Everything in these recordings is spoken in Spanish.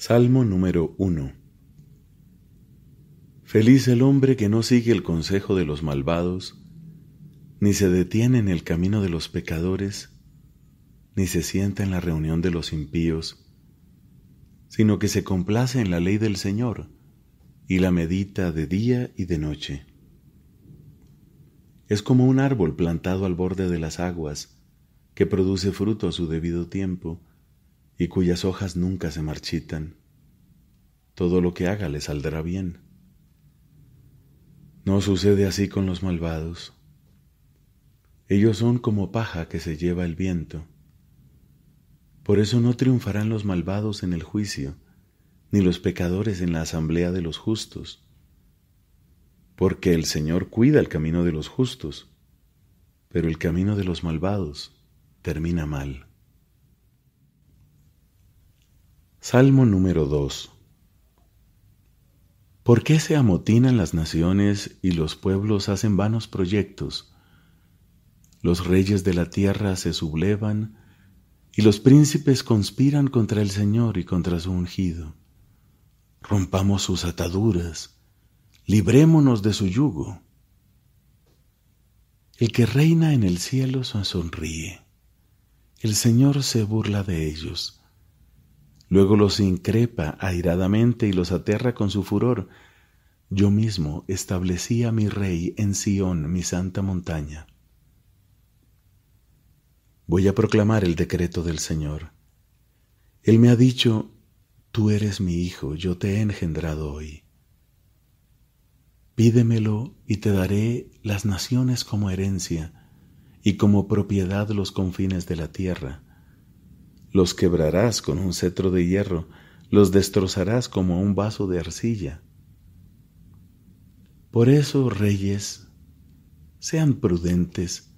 Salmo número 1 Feliz el hombre que no sigue el consejo de los malvados, ni se detiene en el camino de los pecadores, ni se sienta en la reunión de los impíos, sino que se complace en la ley del Señor y la medita de día y de noche. Es como un árbol plantado al borde de las aguas, que produce fruto a su debido tiempo, y cuyas hojas nunca se marchitan. Todo lo que haga le saldrá bien. No sucede así con los malvados. Ellos son como paja que se lleva el viento. Por eso no triunfarán los malvados en el juicio, ni los pecadores en la asamblea de los justos. Porque el Señor cuida el camino de los justos, pero el camino de los malvados termina mal. Salmo número 2 ¿Por qué se amotinan las naciones y los pueblos hacen vanos proyectos? Los reyes de la tierra se sublevan y los príncipes conspiran contra el Señor y contra su ungido. Rompamos sus ataduras, librémonos de su yugo. El que reina en el cielo sonríe. El Señor se burla de ellos Luego los increpa airadamente y los aterra con su furor. Yo mismo establecí a mi rey en Sión, mi santa montaña. Voy a proclamar el decreto del Señor. Él me ha dicho, Tú eres mi hijo, yo te he engendrado hoy. Pídemelo y te daré las naciones como herencia y como propiedad los confines de la tierra. Los quebrarás con un cetro de hierro, los destrozarás como un vaso de arcilla. Por eso, reyes, sean prudentes,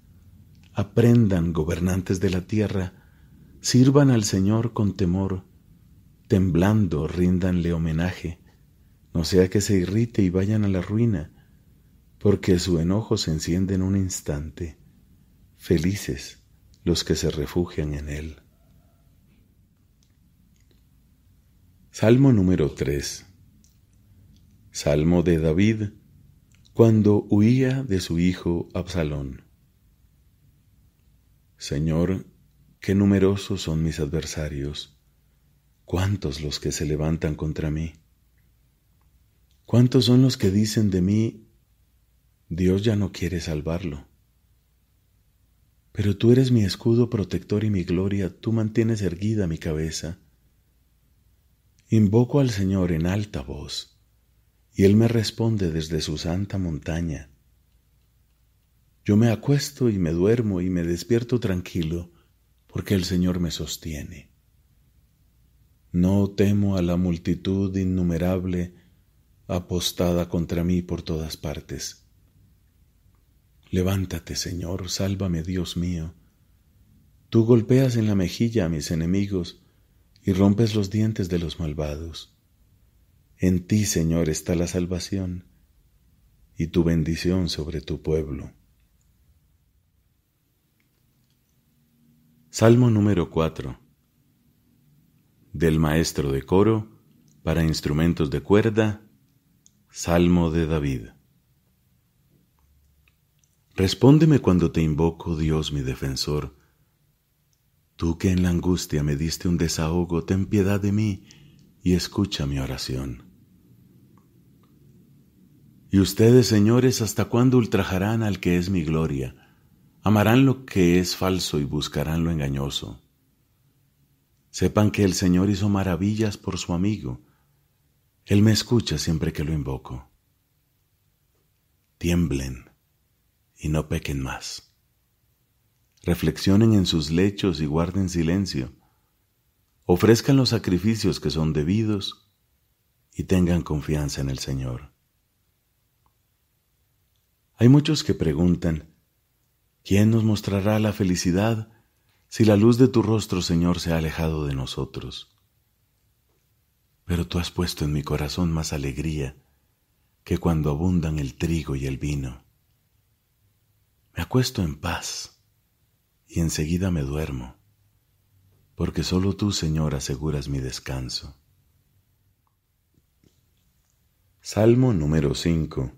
aprendan, gobernantes de la tierra, sirvan al Señor con temor, temblando ríndanle homenaje, no sea que se irrite y vayan a la ruina, porque su enojo se enciende en un instante. Felices los que se refugian en Él. Salmo número 3. Salmo de David cuando huía de su hijo Absalón. Señor, qué numerosos son mis adversarios, cuántos los que se levantan contra mí. Cuántos son los que dicen de mí, Dios ya no quiere salvarlo. Pero tú eres mi escudo protector y mi gloria, tú mantienes erguida mi cabeza Invoco al Señor en alta voz, y Él me responde desde su santa montaña. Yo me acuesto y me duermo y me despierto tranquilo, porque el Señor me sostiene. No temo a la multitud innumerable apostada contra mí por todas partes. Levántate, Señor, sálvame, Dios mío. Tú golpeas en la mejilla a mis enemigos, y rompes los dientes de los malvados. En ti, Señor, está la salvación y tu bendición sobre tu pueblo. Salmo número 4 Del maestro de coro para instrumentos de cuerda, Salmo de David. Respóndeme cuando te invoco, Dios mi defensor, Tú que en la angustia me diste un desahogo, ten piedad de mí y escucha mi oración. Y ustedes, señores, ¿hasta cuándo ultrajarán al que es mi gloria? Amarán lo que es falso y buscarán lo engañoso. Sepan que el Señor hizo maravillas por su amigo. Él me escucha siempre que lo invoco. Tiemblen y no pequen más reflexionen en sus lechos y guarden silencio, ofrezcan los sacrificios que son debidos y tengan confianza en el Señor. Hay muchos que preguntan, ¿quién nos mostrará la felicidad si la luz de tu rostro, Señor, se ha alejado de nosotros? Pero tú has puesto en mi corazón más alegría que cuando abundan el trigo y el vino. Me acuesto en paz y enseguida me duermo, porque solo tú, Señor, aseguras mi descanso. Salmo número 5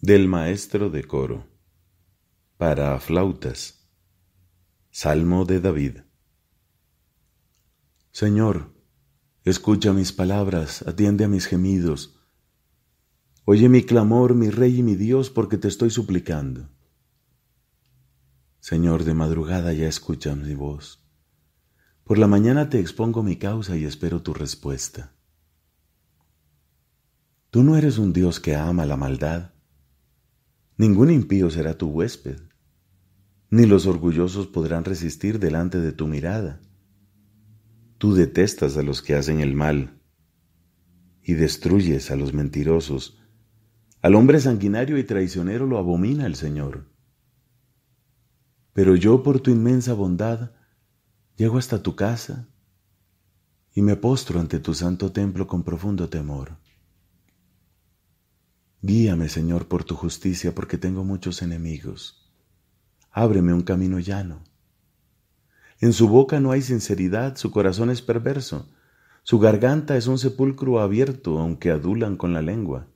Del Maestro de Coro para flautas. Salmo de David. Señor, escucha mis palabras, atiende a mis gemidos. Oye mi clamor, mi Rey y mi Dios, porque te estoy suplicando. Señor, de madrugada ya escucha mi voz. Por la mañana te expongo mi causa y espero tu respuesta. Tú no eres un Dios que ama la maldad. Ningún impío será tu huésped, ni los orgullosos podrán resistir delante de tu mirada. Tú detestas a los que hacen el mal y destruyes a los mentirosos. Al hombre sanguinario y traicionero lo abomina el Señor pero yo por tu inmensa bondad llego hasta tu casa y me postro ante tu santo templo con profundo temor. Guíame, Señor, por tu justicia, porque tengo muchos enemigos. Ábreme un camino llano. En su boca no hay sinceridad, su corazón es perverso, su garganta es un sepulcro abierto, aunque adulan con la lengua.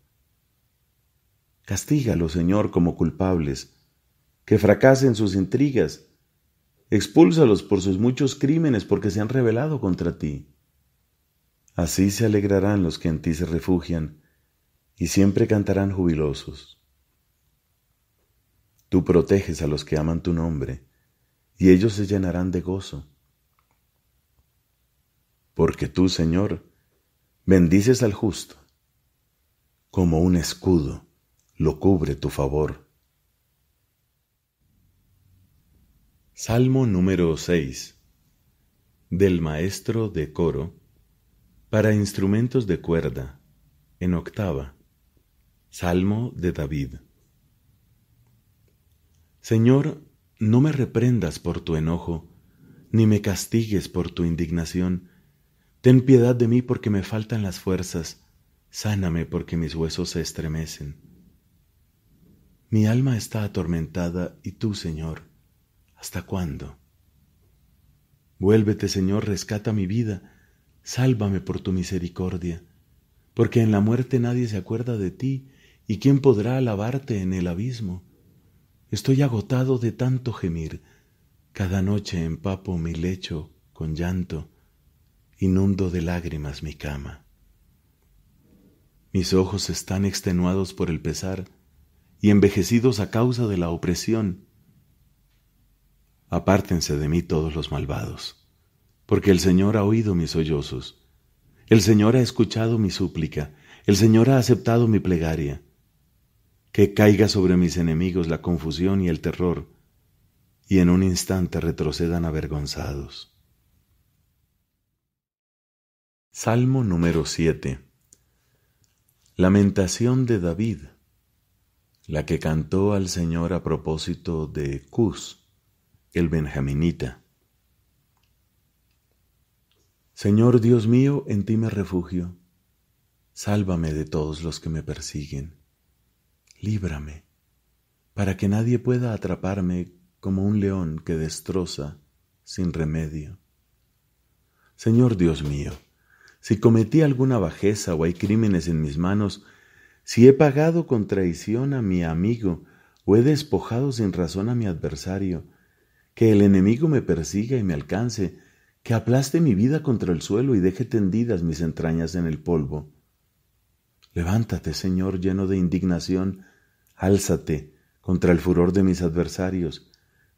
Castígalo, Señor, como culpables, que fracasen sus intrigas. Expúlsalos por sus muchos crímenes, porque se han rebelado contra ti. Así se alegrarán los que en ti se refugian, y siempre cantarán jubilosos. Tú proteges a los que aman tu nombre, y ellos se llenarán de gozo. Porque tú, Señor, bendices al justo, como un escudo lo cubre tu favor. Salmo número 6 Del maestro de coro para instrumentos de cuerda en octava Salmo de David Señor, no me reprendas por tu enojo, ni me castigues por tu indignación. Ten piedad de mí porque me faltan las fuerzas, sáname porque mis huesos se estremecen. Mi alma está atormentada y tú, Señor, ¿Hasta cuándo? Vuélvete, Señor, rescata mi vida, sálvame por tu misericordia, porque en la muerte nadie se acuerda de ti, y quién podrá alabarte en el abismo. Estoy agotado de tanto gemir, cada noche empapo mi lecho con llanto, inundo de lágrimas mi cama. Mis ojos están extenuados por el pesar y envejecidos a causa de la opresión. Apártense de mí todos los malvados, porque el Señor ha oído mis sollozos, el Señor ha escuchado mi súplica, el Señor ha aceptado mi plegaria. Que caiga sobre mis enemigos la confusión y el terror, y en un instante retrocedan avergonzados. Salmo número 7 Lamentación de David, la que cantó al Señor a propósito de Cus, el benjaminita. Señor Dios mío, en ti me refugio. Sálvame de todos los que me persiguen. Líbrame, para que nadie pueda atraparme como un león que destroza sin remedio. Señor Dios mío, si cometí alguna bajeza o hay crímenes en mis manos, si he pagado con traición a mi amigo o he despojado sin razón a mi adversario, que el enemigo me persiga y me alcance, que aplaste mi vida contra el suelo y deje tendidas mis entrañas en el polvo. Levántate, Señor, lleno de indignación, álzate contra el furor de mis adversarios,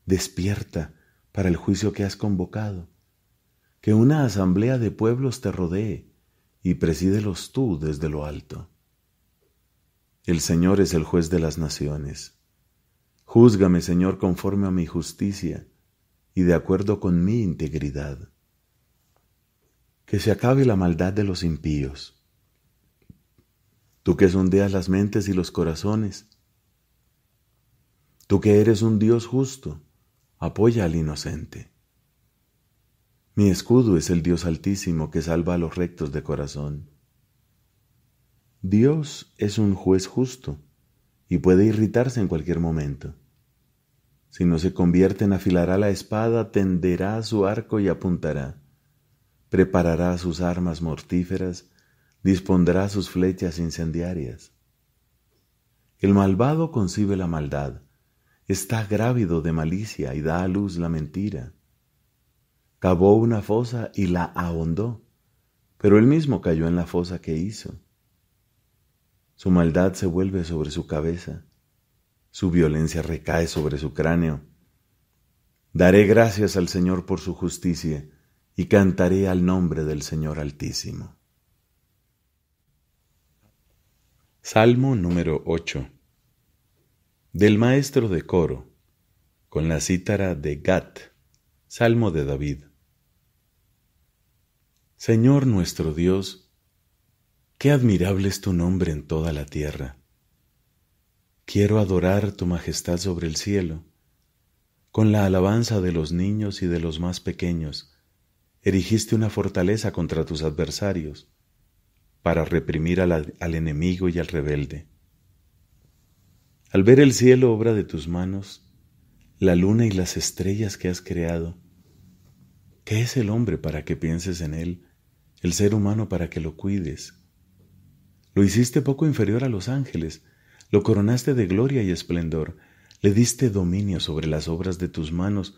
despierta para el juicio que has convocado. Que una asamblea de pueblos te rodee y presídelos tú desde lo alto. El Señor es el juez de las naciones. Júzgame, Señor, conforme a mi justicia y de acuerdo con mi integridad. Que se acabe la maldad de los impíos. Tú que sondeas las mentes y los corazones, tú que eres un Dios justo, apoya al inocente. Mi escudo es el Dios altísimo que salva a los rectos de corazón. Dios es un juez justo y puede irritarse en cualquier momento. Si no se convierten, afilará la espada, tenderá su arco y apuntará. Preparará sus armas mortíferas, dispondrá sus flechas incendiarias. El malvado concibe la maldad, está grávido de malicia y da a luz la mentira. Cavó una fosa y la ahondó, pero él mismo cayó en la fosa que hizo. Su maldad se vuelve sobre su cabeza su violencia recae sobre su cráneo. Daré gracias al Señor por su justicia y cantaré al nombre del Señor Altísimo. Salmo número 8 Del maestro de coro, con la cítara de Gat, Salmo de David. Señor nuestro Dios, qué admirable es tu nombre en toda la tierra Quiero adorar tu majestad sobre el cielo, con la alabanza de los niños y de los más pequeños. Erigiste una fortaleza contra tus adversarios, para reprimir al, enemigo y al rebelde. Al ver el cielo, obra de tus manos, la luna y las estrellas que has creado, ¿qué es el hombre para que pienses en él, el ser humano para que lo cuides? Lo hiciste poco inferior a los ángeles, lo coronaste de gloria y esplendor, le diste dominio sobre las obras de tus manos,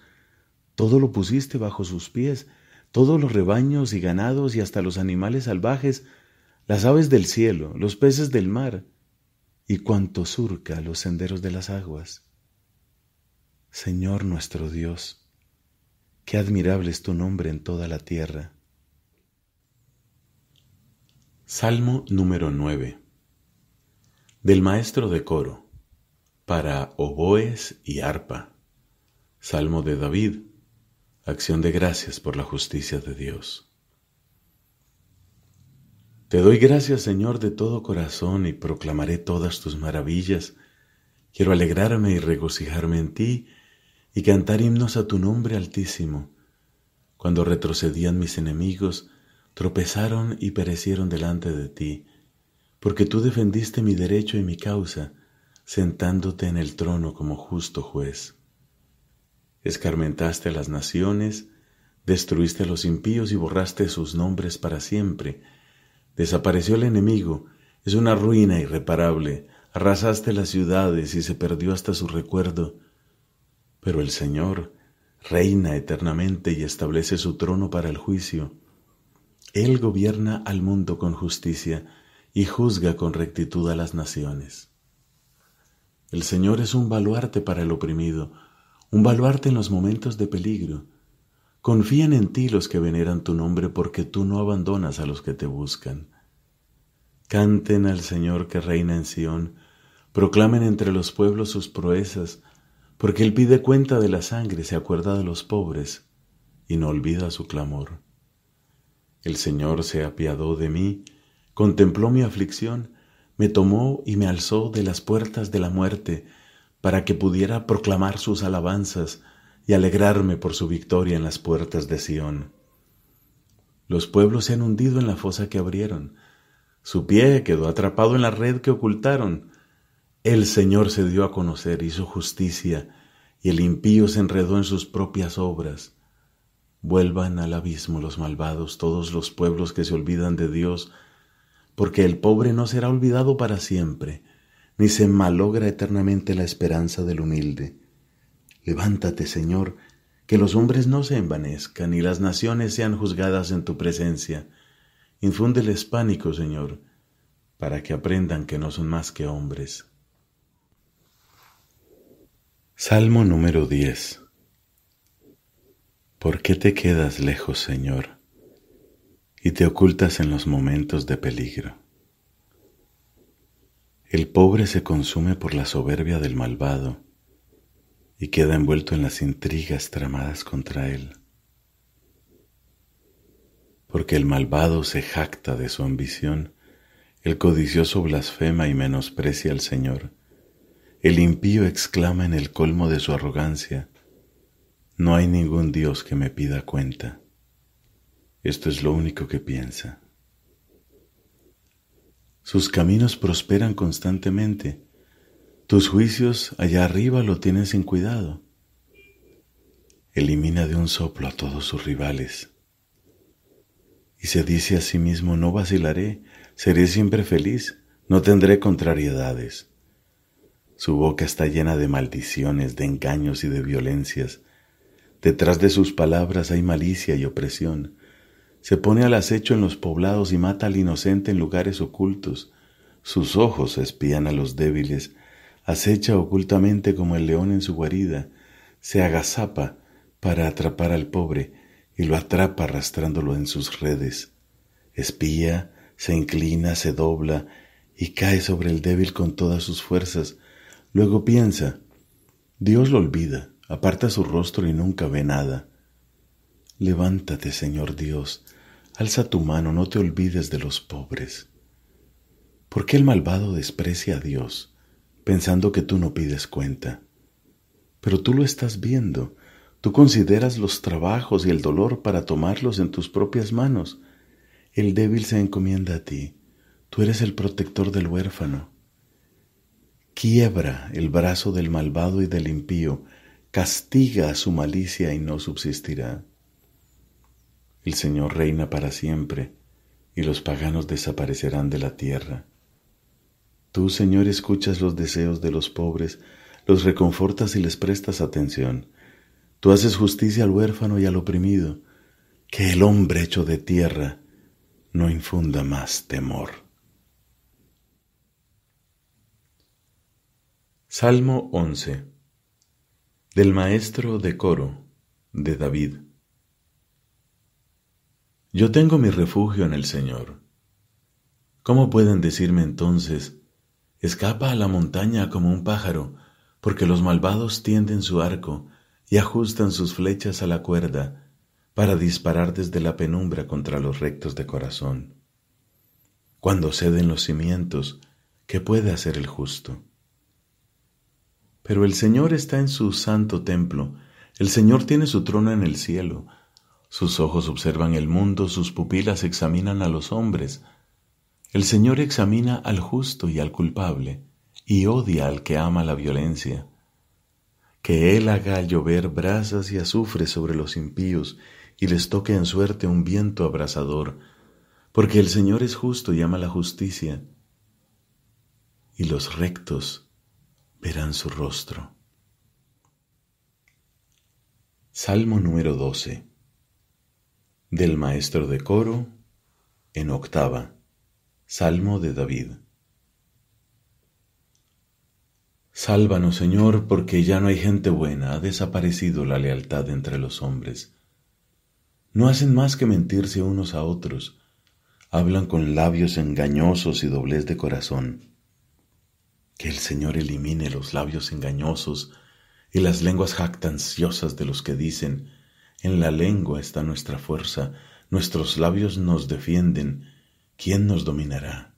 todo lo pusiste bajo sus pies, todos los rebaños y ganados y hasta los animales salvajes, las aves del cielo, los peces del mar y cuanto surca los senderos de las aguas. Señor nuestro Dios, qué admirable es tu nombre en toda la tierra. Salmo número 9 del maestro de coro para oboes y arpa. Salmo de David. Acción de gracias por la justicia de Dios. Te doy gracias, Señor, de todo corazón y proclamaré todas tus maravillas. Quiero alegrarme y regocijarme en ti y cantar himnos a tu nombre altísimo. Cuando retrocedían mis enemigos, tropezaron y perecieron delante de ti porque tú defendiste mi derecho y mi causa, sentándote en el trono como justo juez. Escarmentaste las naciones, destruiste a los impíos y borraste sus nombres para siempre. Desapareció el enemigo, es una ruina irreparable, arrasaste las ciudades y se perdió hasta su recuerdo. Pero el Señor reina eternamente y establece su trono para el juicio. Él gobierna al mundo con justicia, y juzga con rectitud a las naciones. El Señor es un baluarte para el oprimido, un baluarte en los momentos de peligro. Confían en ti los que veneran tu nombre porque tú no abandonas a los que te buscan. Canten al Señor que reina en Sión, proclamen entre los pueblos sus proezas, porque Él pide cuenta de la sangre, se acuerda de los pobres y no olvida su clamor. El Señor se apiadó de mí, contempló mi aflicción, me tomó y me alzó de las puertas de la muerte, para que pudiera proclamar sus alabanzas y alegrarme por su victoria en las puertas de Sión. Los pueblos se han hundido en la fosa que abrieron, su pie quedó atrapado en la red que ocultaron. El Señor se dio a conocer, hizo justicia, y el impío se enredó en sus propias obras. Vuelvan al abismo los malvados, todos los pueblos que se olvidan de Dios, porque el pobre no será olvidado para siempre, ni se malogra eternamente la esperanza del humilde. Levántate, Señor, que los hombres no se envanezcan y las naciones sean juzgadas en tu presencia. Infúndeles pánico, Señor, para que aprendan que no son más que hombres. Salmo número 10 ¿Por qué te quedas lejos, Señor? y te ocultas en los momentos de peligro. El pobre se consume por la soberbia del malvado y queda envuelto en las intrigas tramadas contra él, porque el malvado se jacta de su ambición el codicioso blasfema y menosprecia al Señor. El impío exclama en el colmo de su arrogancia, No hay ningún Dios que me pida cuenta. Esto es lo único que piensa. Sus caminos prosperan constantemente. Tus juicios allá arriba lo tienen sin cuidado. Elimina de un soplo a todos sus rivales. Y se dice a sí mismo, no vacilaré, seré siempre feliz, no tendré contrariedades. Su boca está llena de maldiciones, de engaños y de violencias. Detrás de sus palabras hay malicia y opresión. Se pone al acecho en los poblados y mata al inocente en lugares ocultos. Sus ojos espían a los débiles. Acecha ocultamente como el león en su guarida. Se agazapa para atrapar al pobre y lo atrapa arrastrándolo en sus redes. Espía, se inclina, se dobla y cae sobre el débil con todas sus fuerzas. Luego piensa, Dios lo olvida, aparta su rostro y nunca ve nada. Levántate, Señor Dios, Alza tu mano, no te olvides de los pobres. ¿Por qué el malvado desprecia a Dios, pensando que tú no pides cuenta? Pero tú lo estás viendo, tú consideras los trabajos y el dolor para tomarlos en tus propias manos. El débil se encomienda a ti, tú eres el protector del huérfano. Quiebra el brazo del malvado y del impío, castiga su malicia y no subsistirá. El Señor reina para siempre, y los paganos desaparecerán de la tierra. Tú, Señor, escuchas los deseos de los pobres, los reconfortas y les prestas atención. Tú haces justicia al huérfano y al oprimido. Que el hombre hecho de tierra no infunda más temor. Salmo 11 Del Maestro de Coro de David yo tengo mi refugio en el Señor. ¿Cómo pueden decirme entonces, escapa a la montaña como un pájaro, porque los malvados tienden su arco y ajustan sus flechas a la cuerda para disparar desde la penumbra contra los rectos de corazón? Cuando ceden los cimientos, ¿qué puede hacer el justo? Pero el Señor está en su santo templo, el Señor tiene su trono en el cielo, sus ojos observan el mundo, sus pupilas examinan a los hombres. El Señor examina al justo y al culpable, y odia al que ama la violencia. Que Él haga llover brasas y azufre sobre los impíos, y les toque en suerte un viento abrasador, porque el Señor es justo y ama la justicia, y los rectos verán su rostro. Salmo número 12 del maestro de coro en octava. Salmo de David. Sálvanos, Señor, porque ya no hay gente buena, ha desaparecido la lealtad entre los hombres. No hacen más que mentirse unos a otros, hablan con labios engañosos y doblez de corazón. Que el Señor elimine los labios engañosos y las lenguas jactanciosas de los que dicen, en la lengua está nuestra fuerza, nuestros labios nos defienden. ¿Quién nos dominará?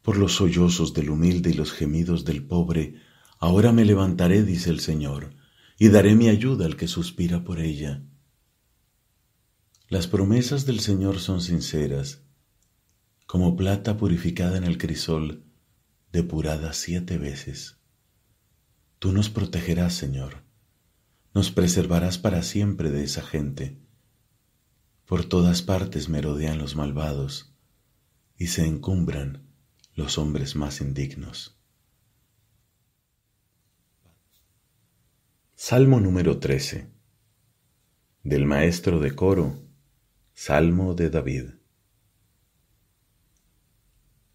Por los sollozos del humilde y los gemidos del pobre, ahora me levantaré, dice el Señor, y daré mi ayuda al que suspira por ella. Las promesas del Señor son sinceras, como plata purificada en el crisol, depurada siete veces. Tú nos protegerás, Señor nos preservarás para siempre de esa gente. Por todas partes merodean los malvados y se encumbran los hombres más indignos. Salmo número 13 del maestro de coro, Salmo de David.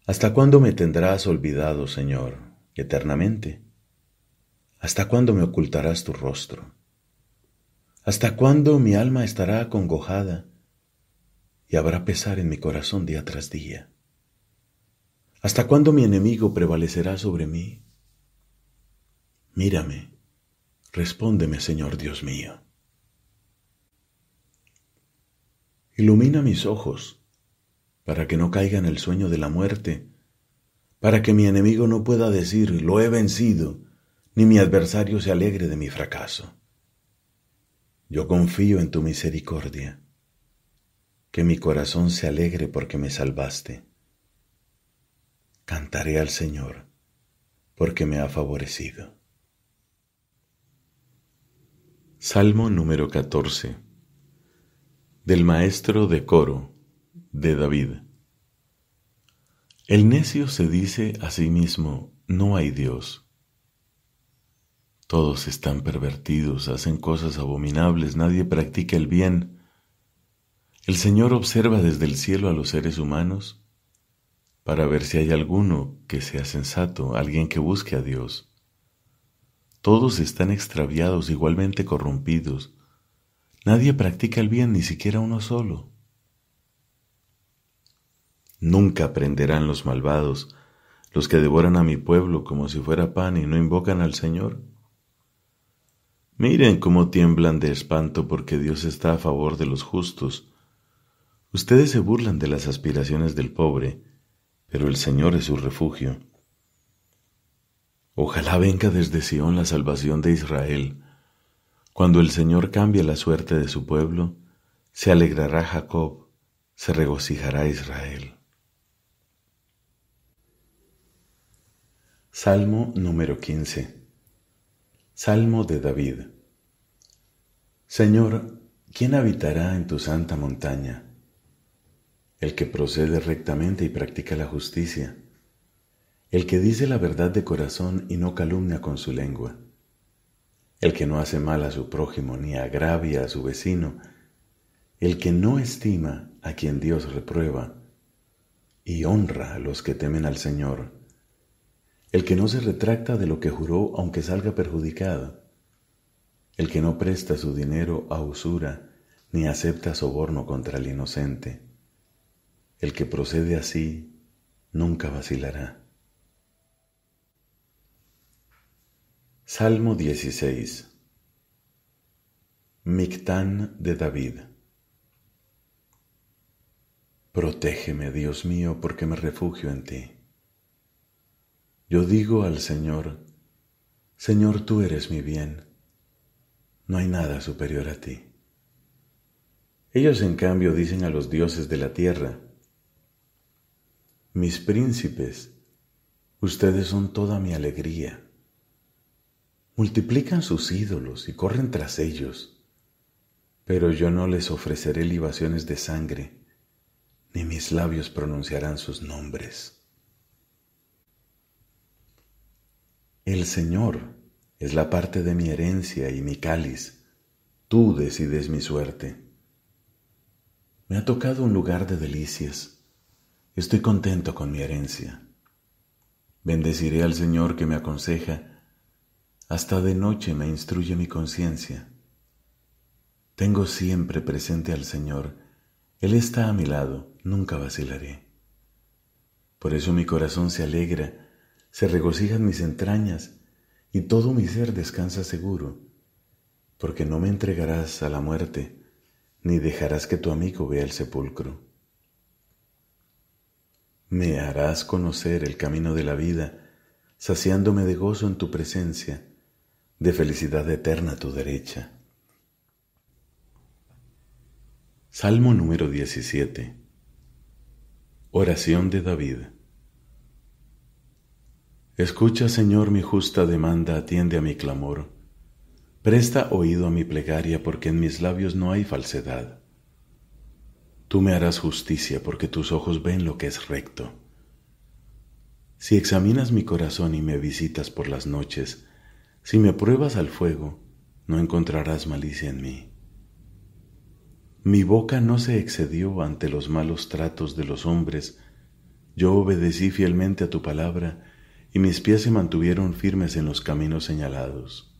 ¿Hasta cuándo me tendrás olvidado, Señor, eternamente? ¿Hasta cuándo me ocultarás tu rostro? ¿Hasta cuándo mi alma estará acongojada y habrá pesar en mi corazón día tras día? ¿Hasta cuándo mi enemigo prevalecerá sobre mí? Mírame, respóndeme, Señor Dios mío. Ilumina mis ojos para que no caiga en el sueño de la muerte, para que mi enemigo no pueda decir, lo he vencido, ni mi adversario se alegre de mi fracaso. Yo confío en tu misericordia. Que mi corazón se alegre porque me salvaste. Cantaré al Señor porque me ha favorecido. Salmo número 14 Del maestro de coro de David. El necio se dice a sí mismo, no hay Dios. Todos están pervertidos, hacen cosas abominables, nadie practica el bien. El Señor observa desde el cielo a los seres humanos para ver si hay alguno que sea sensato, alguien que busque a Dios. Todos están extraviados, igualmente corrompidos. Nadie practica el bien, ni siquiera uno solo. Nunca aprenderán los malvados, los que devoran a mi pueblo como si fuera pan y no invocan al Señor. Miren cómo tiemblan de espanto porque Dios está a favor de los justos. Ustedes se burlan de las aspiraciones del pobre, pero el Señor es su refugio. Ojalá venga desde Sión la salvación de Israel. Cuando el Señor cambie la suerte de su pueblo, se alegrará Jacob, se regocijará Israel. Salmo número 15 Salmo de David Señor, ¿quién habitará en tu santa montaña? El que procede rectamente y practica la justicia, el que dice la verdad de corazón y no calumnia con su lengua, el que no hace mal a su prójimo ni agravia a su vecino, el que no estima a quien Dios reprueba y honra a los que temen al Señor el que no se retracta de lo que juró aunque salga perjudicado, el que no presta su dinero a usura ni acepta soborno contra el inocente, el que procede así nunca vacilará. Salmo 16 Mictán de David Protégeme, Dios mío, porque me refugio en ti. Yo digo al Señor, Señor, tú eres mi bien, no hay nada superior a ti. Ellos en cambio dicen a los dioses de la tierra, mis príncipes, ustedes son toda mi alegría. Multiplican sus ídolos y corren tras ellos, pero yo no les ofreceré libaciones de sangre, ni mis labios pronunciarán sus nombres. El Señor es la parte de mi herencia y mi cáliz. Tú decides mi suerte. Me ha tocado un lugar de delicias. Estoy contento con mi herencia. Bendeciré al Señor que me aconseja. Hasta de noche me instruye mi conciencia. Tengo siempre presente al Señor. Él está a mi lado, nunca vacilaré. Por eso mi corazón se alegra se regocijan mis entrañas y todo mi ser descansa seguro, porque no me entregarás a la muerte, ni dejarás que tu amigo vea el sepulcro. Me harás conocer el camino de la vida, saciándome de gozo en tu presencia, de felicidad eterna a tu derecha. Salmo número 17. Oración de David. Escucha, Señor, mi justa demanda, atiende a mi clamor. Presta oído a mi plegaria, porque en mis labios no hay falsedad. Tú me harás justicia, porque tus ojos ven lo que es recto. Si examinas mi corazón y me visitas por las noches, si me pruebas al fuego, no encontrarás malicia en mí. Mi boca no se excedió ante los malos tratos de los hombres, yo obedecí fielmente a tu palabra y mis pies se mantuvieron firmes en los caminos señalados.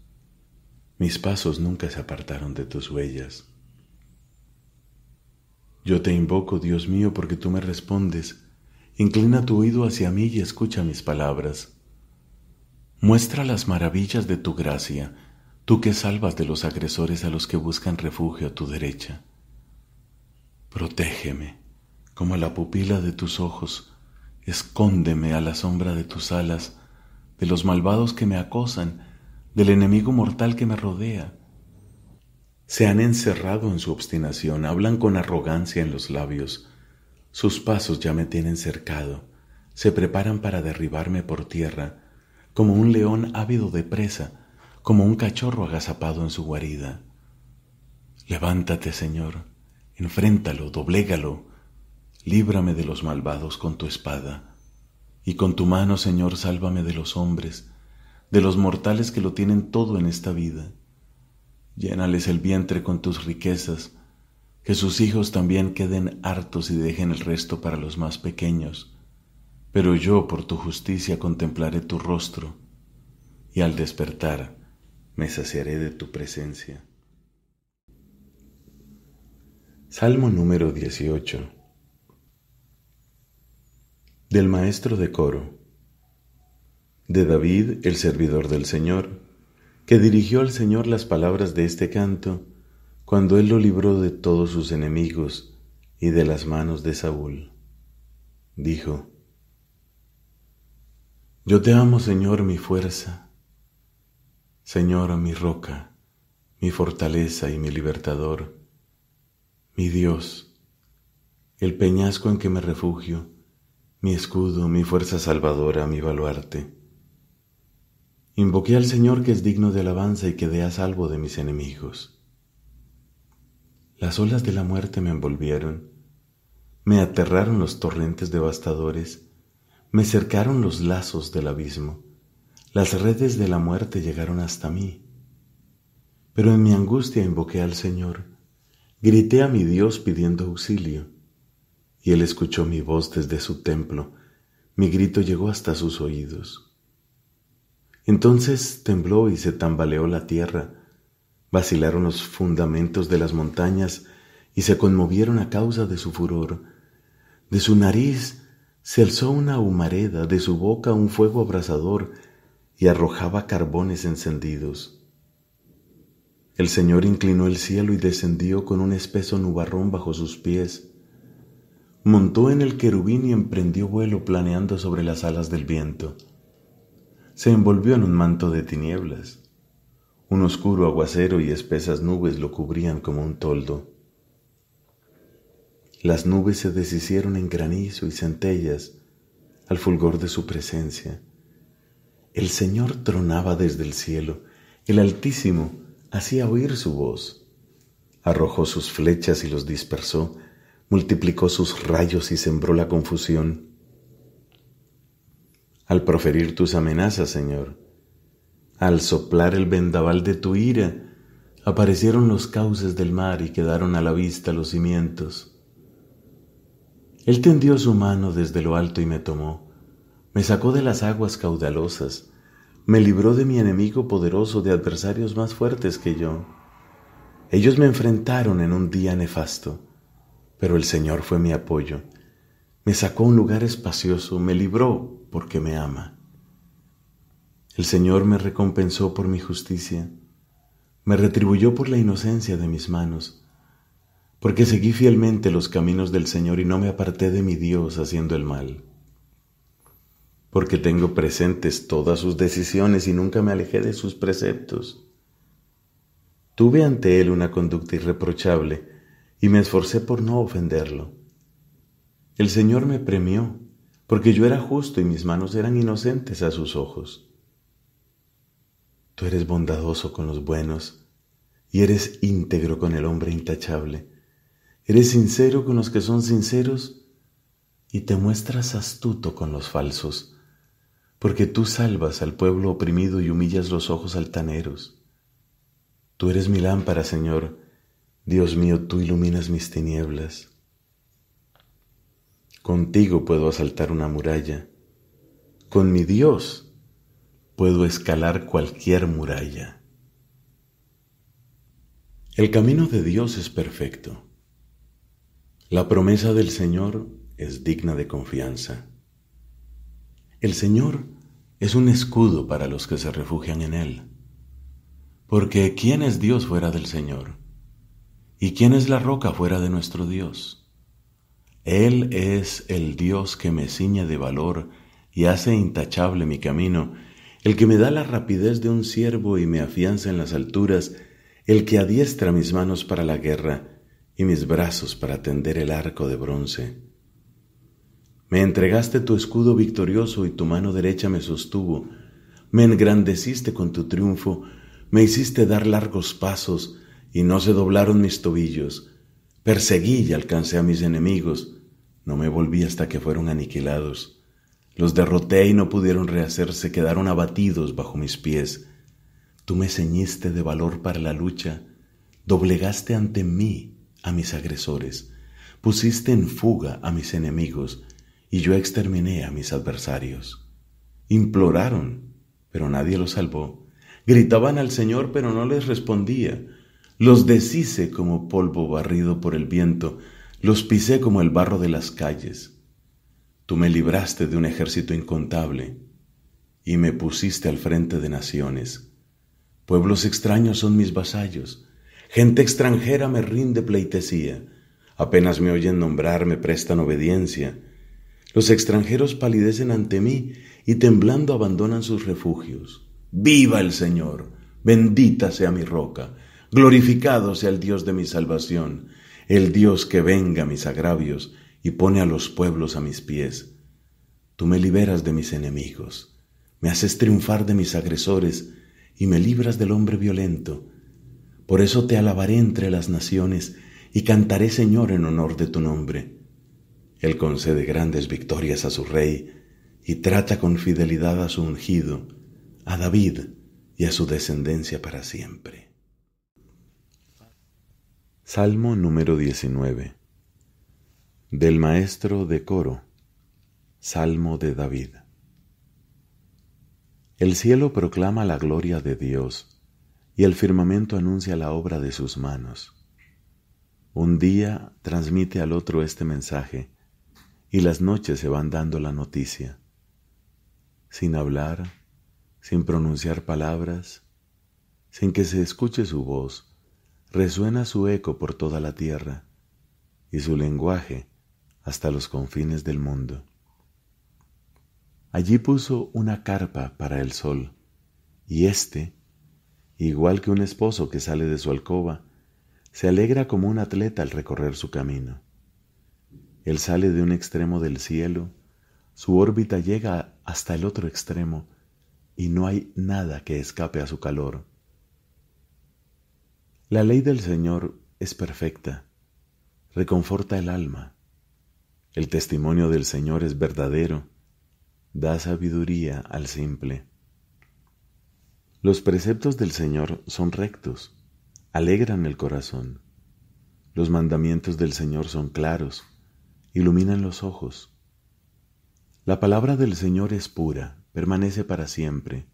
Mis pasos nunca se apartaron de tus huellas. Yo te invoco, Dios mío, porque tú me respondes. Inclina tu oído hacia mí y escucha mis palabras. Muestra las maravillas de tu gracia, tú que salvas de los agresores a los que buscan refugio a tu derecha. Protégeme, como la pupila de tus ojos, Escóndeme a la sombra de tus alas, de los malvados que me acosan, del enemigo mortal que me rodea. Se han encerrado en su obstinación, hablan con arrogancia en los labios. Sus pasos ya me tienen cercado, se preparan para derribarme por tierra, como un león ávido de presa, como un cachorro agazapado en su guarida. Levántate, Señor, enfréntalo, doblégalo, líbrame de los malvados con tu espada, y con tu mano, Señor, sálvame de los hombres, de los mortales que lo tienen todo en esta vida. Llénales el vientre con tus riquezas, que sus hijos también queden hartos y dejen el resto para los más pequeños. Pero yo por tu justicia contemplaré tu rostro, y al despertar me saciaré de tu presencia. Salmo número 18 del maestro de coro, de David, el servidor del Señor, que dirigió al Señor las palabras de este canto cuando Él lo libró de todos sus enemigos y de las manos de Saúl. Dijo, Yo te amo, Señor, mi fuerza, Señor, mi roca, mi fortaleza y mi libertador, mi Dios, el peñasco en que me refugio, mi escudo, mi fuerza salvadora, mi baluarte. Invoqué al Señor que es digno de alabanza y que dé a salvo de mis enemigos. Las olas de la muerte me envolvieron, me aterraron los torrentes devastadores, me cercaron los lazos del abismo, las redes de la muerte llegaron hasta mí. Pero en mi angustia invoqué al Señor, grité a mi Dios pidiendo auxilio y él escuchó mi voz desde su templo. Mi grito llegó hasta sus oídos. Entonces tembló y se tambaleó la tierra, vacilaron los fundamentos de las montañas y se conmovieron a causa de su furor. De su nariz se alzó una humareda, de su boca un fuego abrasador y arrojaba carbones encendidos. El Señor inclinó el cielo y descendió con un espeso nubarrón bajo sus pies montó en el querubín y emprendió vuelo planeando sobre las alas del viento. Se envolvió en un manto de tinieblas. Un oscuro aguacero y espesas nubes lo cubrían como un toldo. Las nubes se deshicieron en granizo y centellas al fulgor de su presencia. El Señor tronaba desde el cielo, el Altísimo hacía oír su voz. Arrojó sus flechas y los dispersó, multiplicó sus rayos y sembró la confusión. Al proferir tus amenazas, Señor, al soplar el vendaval de tu ira, aparecieron los cauces del mar y quedaron a la vista los cimientos. Él tendió su mano desde lo alto y me tomó, me sacó de las aguas caudalosas, me libró de mi enemigo poderoso, de adversarios más fuertes que yo. Ellos me enfrentaron en un día nefasto pero el Señor fue mi apoyo. Me sacó a un lugar espacioso, me libró porque me ama. El Señor me recompensó por mi justicia, me retribuyó por la inocencia de mis manos, porque seguí fielmente los caminos del Señor y no me aparté de mi Dios haciendo el mal. Porque tengo presentes todas sus decisiones y nunca me alejé de sus preceptos. Tuve ante Él una conducta irreprochable, y me esforcé por no ofenderlo. El Señor me premió, porque yo era justo y mis manos eran inocentes a sus ojos. Tú eres bondadoso con los buenos, y eres íntegro con el hombre intachable. Eres sincero con los que son sinceros, y te muestras astuto con los falsos, porque tú salvas al pueblo oprimido y humillas los ojos altaneros. Tú eres mi lámpara, Señor, Dios mío, tú iluminas mis tinieblas. Contigo puedo asaltar una muralla. Con mi Dios puedo escalar cualquier muralla. El camino de Dios es perfecto. La promesa del Señor es digna de confianza. El Señor es un escudo para los que se refugian en Él. Porque ¿quién es Dios fuera del Señor? ¿Y quién es la roca fuera de nuestro Dios? Él es el Dios que me ciñe de valor y hace intachable mi camino, el que me da la rapidez de un ciervo y me afianza en las alturas, el que adiestra mis manos para la guerra y mis brazos para tender el arco de bronce. Me entregaste tu escudo victorioso y tu mano derecha me sostuvo, me engrandeciste con tu triunfo, me hiciste dar largos pasos, y no se doblaron mis tobillos. Perseguí y alcancé a mis enemigos. No me volví hasta que fueron aniquilados. Los derroté y no pudieron rehacerse, quedaron abatidos bajo mis pies. Tú me ceñiste de valor para la lucha, doblegaste ante mí a mis agresores, pusiste en fuga a mis enemigos, y yo exterminé a mis adversarios. Imploraron, pero nadie los salvó. Gritaban al Señor, pero no les respondía. Los deshice como polvo barrido por el viento, los pisé como el barro de las calles. Tú me libraste de un ejército incontable y me pusiste al frente de naciones. Pueblos extraños son mis vasallos, gente extranjera me rinde pleitesía, apenas me oyen nombrar me prestan obediencia. Los extranjeros palidecen ante mí y temblando abandonan sus refugios. ¡Viva el Señor! Bendita sea mi roca, Glorificado sea el Dios de mi salvación, el Dios que venga mis agravios y pone a los pueblos a mis pies. Tú me liberas de mis enemigos, me haces triunfar de mis agresores y me libras del hombre violento. Por eso te alabaré entre las naciones y cantaré, Señor, en honor de tu nombre. Él concede grandes victorias a su rey y trata con fidelidad a su ungido, a David y a su descendencia para siempre. Salmo número 19 Del maestro de coro Salmo de David El cielo proclama la gloria de Dios y el firmamento anuncia la obra de sus manos. Un día transmite al otro este mensaje y las noches se van dando la noticia. Sin hablar, sin pronunciar palabras, sin que se escuche su voz, resuena su eco por toda la tierra y su lenguaje hasta los confines del mundo. Allí puso una carpa para el sol, y éste, igual que un esposo que sale de su alcoba, se alegra como un atleta al recorrer su camino. Él sale de un extremo del cielo, su órbita llega hasta el otro extremo, y no hay nada que escape a su calor. La ley del Señor es perfecta, reconforta el alma. El testimonio del Señor es verdadero, da sabiduría al simple. Los preceptos del Señor son rectos, alegran el corazón. Los mandamientos del Señor son claros, iluminan los ojos. La palabra del Señor es pura, permanece para siempre.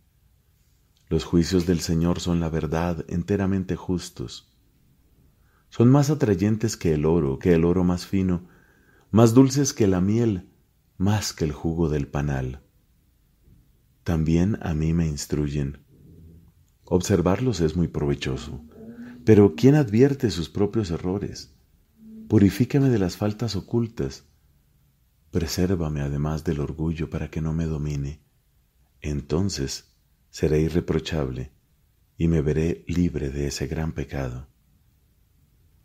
Los juicios del Señor son la verdad, enteramente justos. Son más atrayentes que el oro, que el oro más fino, más dulces que la miel, más que el jugo del panal. También a mí me instruyen. Observarlos es muy provechoso, pero ¿quién advierte sus propios errores? Purifícame de las faltas ocultas. Presérvame además del orgullo para que no me domine. Entonces seré irreprochable y me veré libre de ese gran pecado.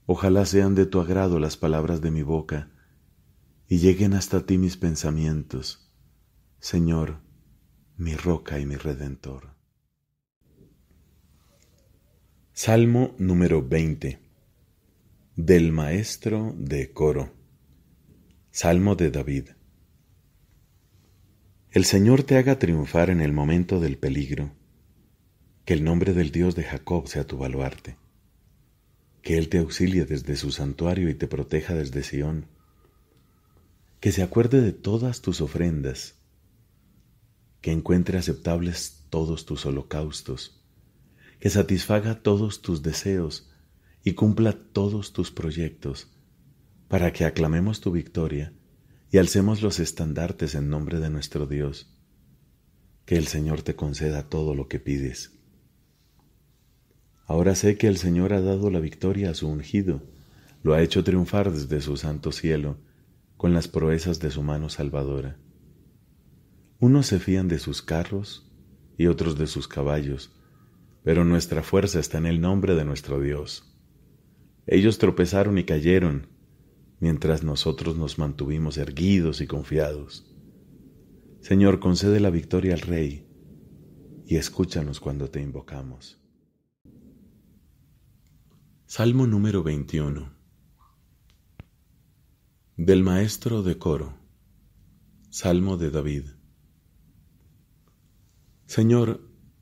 Ojalá sean de tu agrado las palabras de mi boca y lleguen hasta ti mis pensamientos, Señor, mi roca y mi redentor. Salmo número 20 del Maestro de Coro. Salmo de David. El Señor te haga triunfar en el momento del peligro. Que el nombre del Dios de Jacob sea tu baluarte. Que Él te auxilie desde su santuario y te proteja desde Sión. Que se acuerde de todas tus ofrendas. Que encuentre aceptables todos tus holocaustos. Que satisfaga todos tus deseos y cumpla todos tus proyectos, para que aclamemos tu victoria y alcemos los estandartes en nombre de nuestro Dios. Que el Señor te conceda todo lo que pides. Ahora sé que el Señor ha dado la victoria a su ungido, lo ha hecho triunfar desde su santo cielo, con las proezas de su mano salvadora. Unos se fían de sus carros y otros de sus caballos, pero nuestra fuerza está en el nombre de nuestro Dios. Ellos tropezaron y cayeron, mientras nosotros nos mantuvimos erguidos y confiados. Señor, concede la victoria al Rey y escúchanos cuando te invocamos. Salmo número 21 Del Maestro de Coro Salmo de David Señor,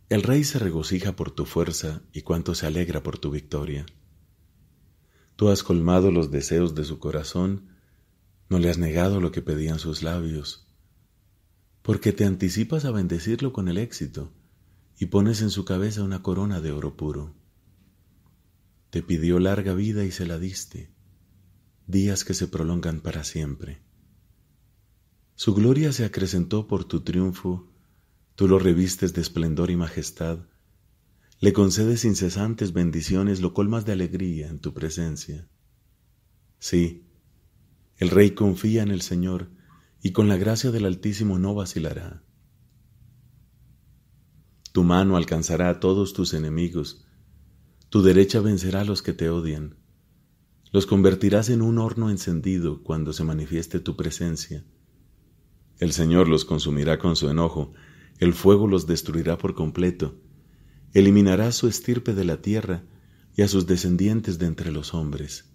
el Rey se regocija por tu fuerza y cuánto se alegra por tu victoria. Tú has colmado los deseos de su corazón, no le has negado lo que pedían sus labios, porque te anticipas a bendecirlo con el éxito y pones en su cabeza una corona de oro puro. Te pidió larga vida y se la diste, días que se prolongan para siempre. Su gloria se acrecentó por tu triunfo, tú lo revistes de esplendor y majestad, le concedes incesantes bendiciones, lo colmas de alegría en tu presencia. Sí, el rey confía en el Señor y con la gracia del Altísimo no vacilará. Tu mano alcanzará a todos tus enemigos, tu derecha vencerá a los que te odian, los convertirás en un horno encendido cuando se manifieste tu presencia. El Señor los consumirá con su enojo, el fuego los destruirá por completo, Eliminará su estirpe de la tierra y a sus descendientes de entre los hombres.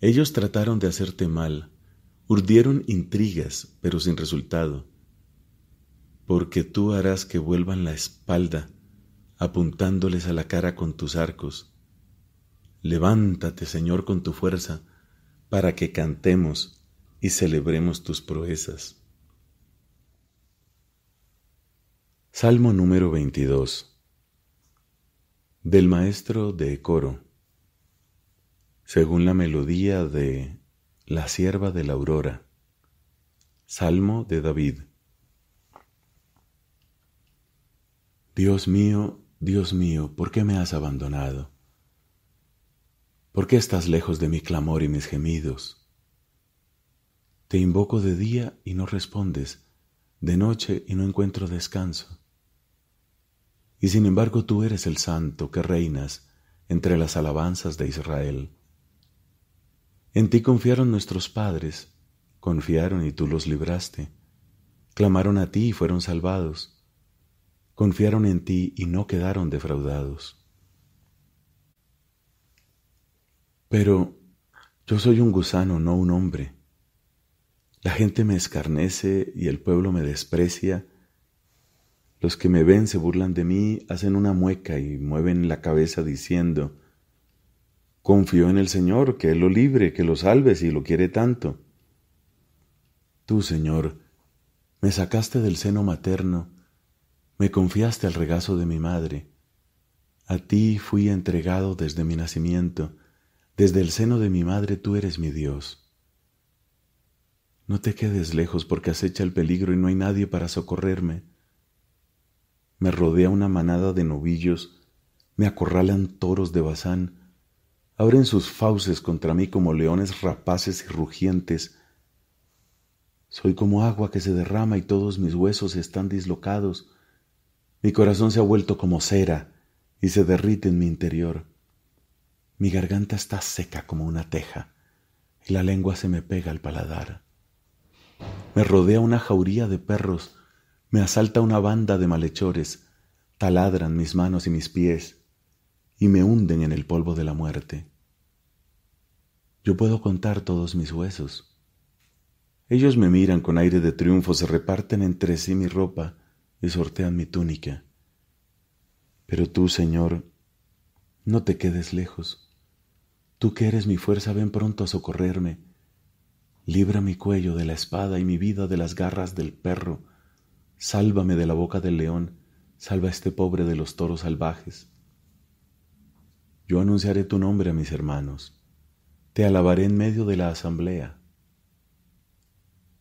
Ellos trataron de hacerte mal, urdieron intrigas, pero sin resultado, porque tú harás que vuelvan la espalda, apuntándoles a la cara con tus arcos. Levántate, Señor, con tu fuerza, para que cantemos y celebremos tus proezas. Salmo número 22 Del maestro de coro Según la melodía de La sierva de la aurora Salmo de David Dios mío, Dios mío, ¿por qué me has abandonado? ¿Por qué estás lejos de mi clamor y mis gemidos? Te invoco de día y no respondes, de noche y no encuentro descanso y sin embargo tú eres el santo que reinas entre las alabanzas de Israel. En ti confiaron nuestros padres, confiaron y tú los libraste, clamaron a ti y fueron salvados, confiaron en ti y no quedaron defraudados. Pero yo soy un gusano, no un hombre. La gente me escarnece y el pueblo me desprecia los que me ven se burlan de mí, hacen una mueca y mueven la cabeza diciendo, Confío en el Señor, que Él lo libre, que lo salve si lo quiere tanto. Tú, Señor, me sacaste del seno materno, me confiaste al regazo de mi madre. A ti fui entregado desde mi nacimiento, desde el seno de mi madre tú eres mi Dios. No te quedes lejos porque acecha el peligro y no hay nadie para socorrerme me rodea una manada de novillos, me acorralan toros de Bazán, abren sus fauces contra mí como leones rapaces y rugientes. Soy como agua que se derrama y todos mis huesos están dislocados. Mi corazón se ha vuelto como cera y se derrite en mi interior. Mi garganta está seca como una teja y la lengua se me pega al paladar. Me rodea una jauría de perros me asalta una banda de malhechores, taladran mis manos y mis pies, y me hunden en el polvo de la muerte. Yo puedo contar todos mis huesos. Ellos me miran con aire de triunfo, se reparten entre sí mi ropa y sortean mi túnica. Pero tú, Señor, no te quedes lejos. Tú que eres mi fuerza, ven pronto a socorrerme. Libra mi cuello de la espada y mi vida de las garras del perro Sálvame de la boca del león, salva a este pobre de los toros salvajes. Yo anunciaré tu nombre a mis hermanos, te alabaré en medio de la asamblea.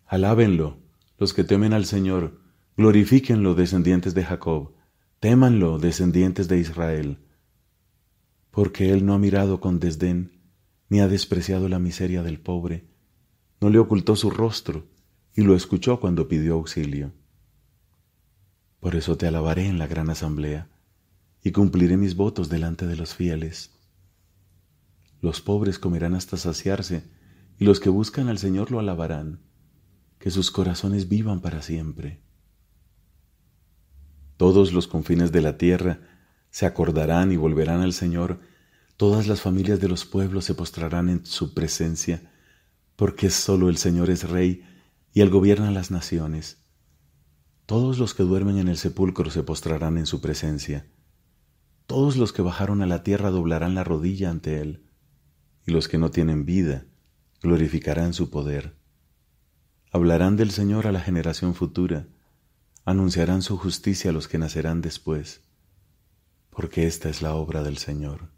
Alábenlo, los que temen al Señor, glorifíquenlo, descendientes de Jacob, témanlo, descendientes de Israel, porque Él no ha mirado con desdén, ni ha despreciado la miseria del pobre, no le ocultó su rostro, y lo escuchó cuando pidió auxilio. Por eso te alabaré en la gran asamblea, y cumpliré mis votos delante de los fieles. Los pobres comerán hasta saciarse, y los que buscan al Señor lo alabarán, que sus corazones vivan para siempre. Todos los confines de la tierra se acordarán y volverán al Señor, todas las familias de los pueblos se postrarán en su presencia, porque solo el Señor es Rey y Él gobierna las naciones. Todos los que duermen en el sepulcro se postrarán en su presencia. Todos los que bajaron a la tierra doblarán la rodilla ante él, y los que no tienen vida glorificarán su poder. Hablarán del Señor a la generación futura, anunciarán su justicia a los que nacerán después, porque esta es la obra del Señor.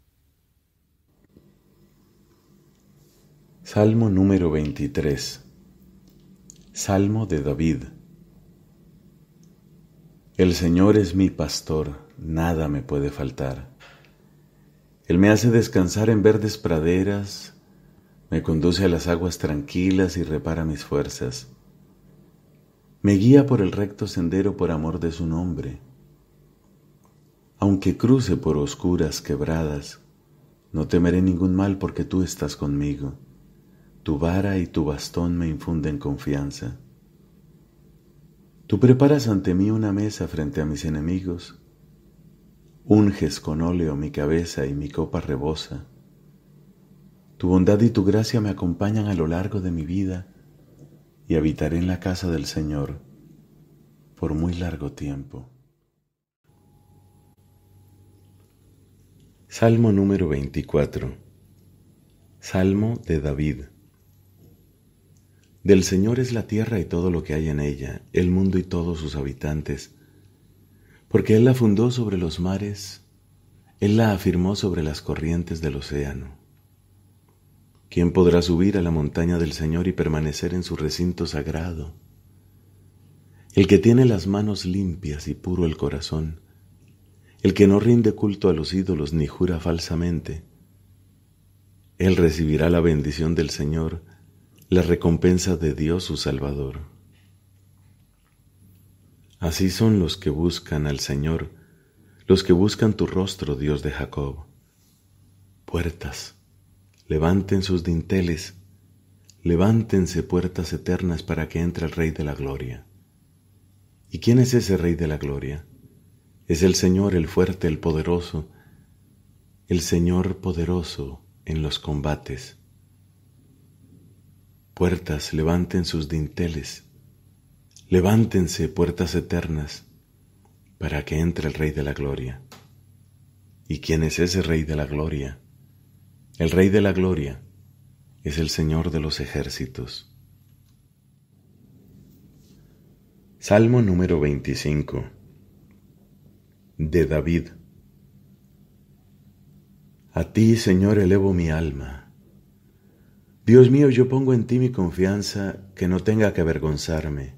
Salmo número 23 Salmo de David el Señor es mi pastor, nada me puede faltar. Él me hace descansar en verdes praderas, me conduce a las aguas tranquilas y repara mis fuerzas. Me guía por el recto sendero por amor de su nombre. Aunque cruce por oscuras quebradas, no temeré ningún mal porque tú estás conmigo. Tu vara y tu bastón me infunden confianza. Tú preparas ante mí una mesa frente a mis enemigos, unges con óleo mi cabeza y mi copa rebosa. Tu bondad y tu gracia me acompañan a lo largo de mi vida y habitaré en la casa del Señor por muy largo tiempo. Salmo número 24 Salmo de David del Señor es la tierra y todo lo que hay en ella, el mundo y todos sus habitantes, porque Él la fundó sobre los mares, Él la afirmó sobre las corrientes del océano. ¿Quién podrá subir a la montaña del Señor y permanecer en su recinto sagrado? El que tiene las manos limpias y puro el corazón, el que no rinde culto a los ídolos ni jura falsamente, Él recibirá la bendición del Señor, la recompensa de Dios su Salvador. Así son los que buscan al Señor, los que buscan tu rostro, Dios de Jacob. Puertas, levanten sus dinteles, levántense puertas eternas para que entre el Rey de la Gloria. ¿Y quién es ese Rey de la Gloria? Es el Señor el fuerte, el poderoso, el Señor poderoso en los combates. Puertas, levanten sus dinteles. Levántense, puertas eternas, para que entre el Rey de la Gloria. ¿Y quién es ese Rey de la Gloria? El Rey de la Gloria es el Señor de los ejércitos. Salmo número 25 de David. A ti, Señor, elevo mi alma Dios mío, yo pongo en ti mi confianza, que no tenga que avergonzarme,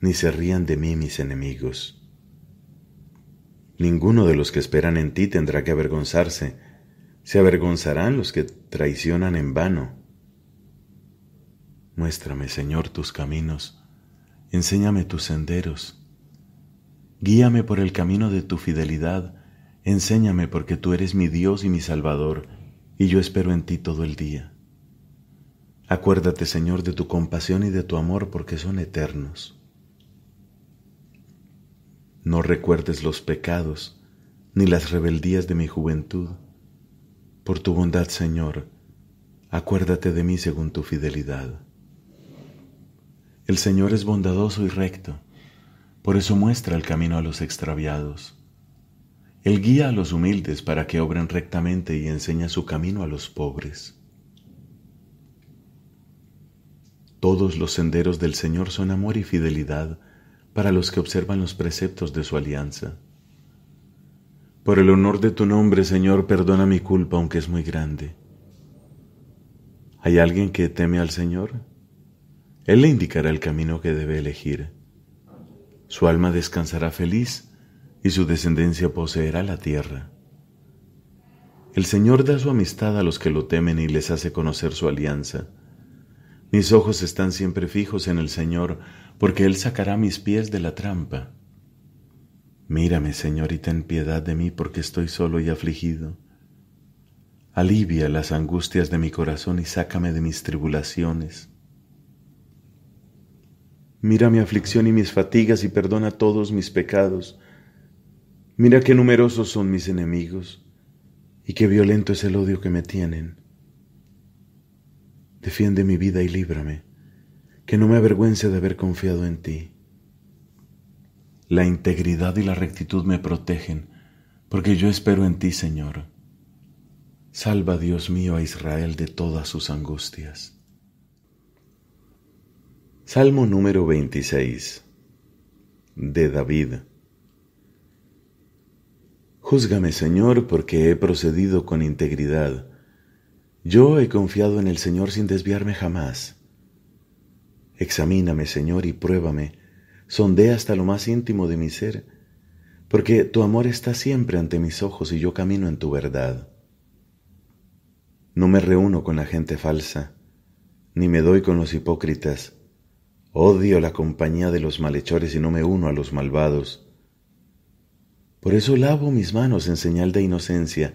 ni se rían de mí mis enemigos. Ninguno de los que esperan en ti tendrá que avergonzarse, se avergonzarán los que traicionan en vano. Muéstrame, Señor, tus caminos, enséñame tus senderos. Guíame por el camino de tu fidelidad, enséñame porque tú eres mi Dios y mi Salvador, y yo espero en ti todo el día. Acuérdate, Señor, de tu compasión y de tu amor, porque son eternos. No recuerdes los pecados ni las rebeldías de mi juventud. Por tu bondad, Señor, acuérdate de mí según tu fidelidad. El Señor es bondadoso y recto, por eso muestra el camino a los extraviados. Él guía a los humildes para que obren rectamente y enseña su camino a los pobres. Todos los senderos del Señor son amor y fidelidad para los que observan los preceptos de su alianza. Por el honor de tu nombre, Señor, perdona mi culpa, aunque es muy grande. ¿Hay alguien que teme al Señor? Él le indicará el camino que debe elegir. Su alma descansará feliz y su descendencia poseerá la tierra. El Señor da su amistad a los que lo temen y les hace conocer su alianza. Mis ojos están siempre fijos en el Señor, porque Él sacará mis pies de la trampa. Mírame, Señor, y ten piedad de mí, porque estoy solo y afligido. Alivia las angustias de mi corazón y sácame de mis tribulaciones. Mira mi aflicción y mis fatigas y perdona todos mis pecados. Mira qué numerosos son mis enemigos y qué violento es el odio que me tienen. Defiende mi vida y líbrame, que no me avergüence de haber confiado en ti. La integridad y la rectitud me protegen, porque yo espero en ti, Señor. Salva, Dios mío, a Israel de todas sus angustias. Salmo número 26 de David. Júzgame, Señor, porque he procedido con integridad yo he confiado en el Señor sin desviarme jamás. Examíname, Señor, y pruébame. Sondea hasta lo más íntimo de mi ser, porque tu amor está siempre ante mis ojos y yo camino en tu verdad. No me reúno con la gente falsa, ni me doy con los hipócritas. Odio la compañía de los malhechores y no me uno a los malvados. Por eso lavo mis manos en señal de inocencia